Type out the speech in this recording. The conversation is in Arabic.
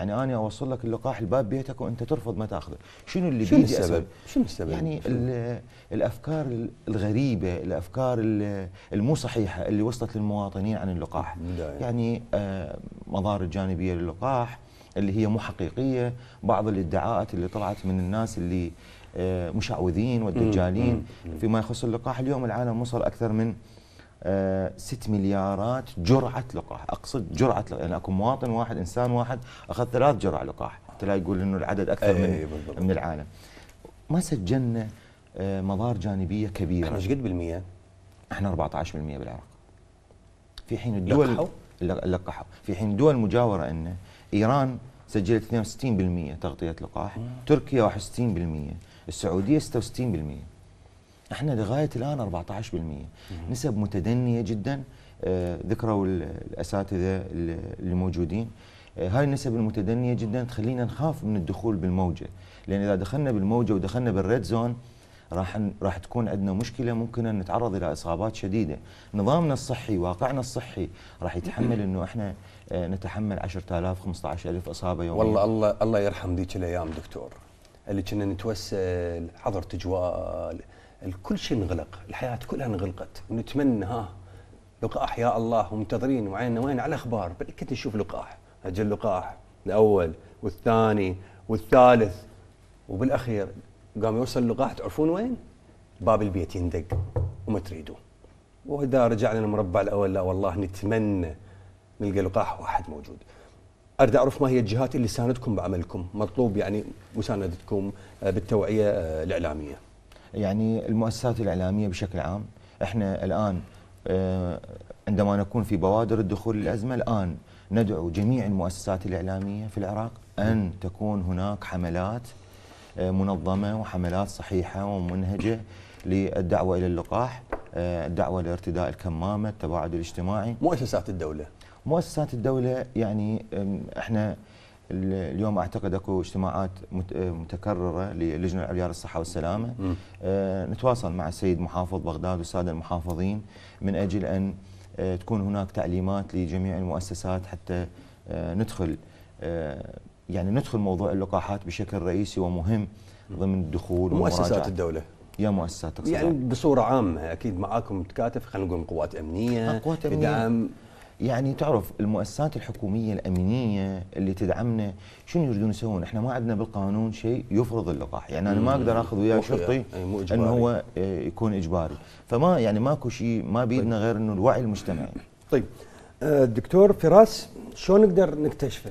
يعني انا اوصل لك اللقاح لباب بيتك وانت ترفض ما تاخذه، شنو اللي شنو السبب؟ شنو السبب؟ يعني شنو؟ الافكار الغريبه، الافكار المو صحيحه اللي وصلت للمواطنين عن اللقاح، داية. نعم. يعني آه، مضار جانبيه للقاح اللي هي مو حقيقيه، بعض الادعاءات اللي طلعت من الناس اللي آه، مشعوذين والدجالين فيما يخص اللقاح، اليوم العالم وصل اكثر من 6 آه، مليارات جرعه لقاح اقصد جرعه لقاح يعني اكو مواطن واحد انسان واحد اخذ ثلاث جرع لقاح تلاقي يقول انه العدد اكثر إيه، من إيه، بالضبط. من العالم ما سجلنا آه، مضار جانبيه كبيره احنا ايش قد بالمية؟ احنا 14% بالعراق في حين الدول لقحوا لقحوا في حين دول مجاوره أن ايران سجلت 62% تغطيه لقاح مم. تركيا 61% السعوديه 66% احنا لغايه الان 14% نسب متدنيه جدا آه، ذكروا الاساتذه اللي موجودين آه، هاي النسب المتدنيه جدا تخلينا نخاف من الدخول بالموجه لان اذا دخلنا بالموجه ودخلنا بالريد زون راح راح تكون عندنا مشكله ممكن أن نتعرض الى اصابات شديده نظامنا الصحي واقعنا الصحي راح يتحمل انه احنا آه، نتحمل 10000 15000 اصابه يوميا والله الله الله يرحم ذيك الايام دكتور اللي كنا نتوسل حضر تجوال الكل شيء انغلق الحياة كلها انغلقت ونتمنى ها لقاح يا الله ومنتظرين وعيننا وين على أخبار بل كنت نشوف لقاح أجل لقاح الأول والثاني والثالث وبالأخير قام يوصل اللقاح تعرفون وين؟ باب البيت يندق وما تريدوه وإذا رجعنا للمربع الأول لا والله نتمنى نلقى لقاح واحد موجود اريد اعرف ما هي الجهات اللي ساندتكم بعملكم مطلوب يعني مساندتكم بالتوعيه آه، الاعلاميه يعني المؤسسات الإعلامية بشكل عام احنا الآن آه، عندما نكون في بوادر الدخول للأزمة الآن ندعو جميع المؤسسات الإعلامية في العراق أن تكون هناك حملات آه، منظمة وحملات صحيحة ومنهجة للدعوة إلى اللقاح آه، الدعوة لارتداء الكمامة التباعد الاجتماعي مؤسسات الدولة مؤسسات الدولة يعني احنا اليوم اعتقد اكو اجتماعات آه، متكرره للجنه العليا للصحه والسلامه آه، نتواصل مع السيد محافظ بغداد والساده المحافظين من اجل ان آه، تكون هناك تعليمات لجميع المؤسسات حتى ندخل يعني ندخل موضوع اللقاحات بشكل رئيسي ومهم ضمن الدخول مؤسسات الدوله يا مؤسسات يعني بصوره عامه اكيد معاكم تكاتف خلينا نقول قوات امنيه قوات امنيه دعم يعني تعرف المؤسسات الحكوميه الامنيه اللي تدعمنا شنو يريدون يسوون؟ احنا ما عندنا بالقانون شيء يفرض اللقاح، يعني انا ما اقدر اخذ وياه شرطي يعني انه هو آه، يكون اجباري، فما يعني ماكو شيء ما طيب. بيدنا غير انه الوعي المجتمعي. طيب آه، دكتور فراس شلون نقدر نكتشفه؟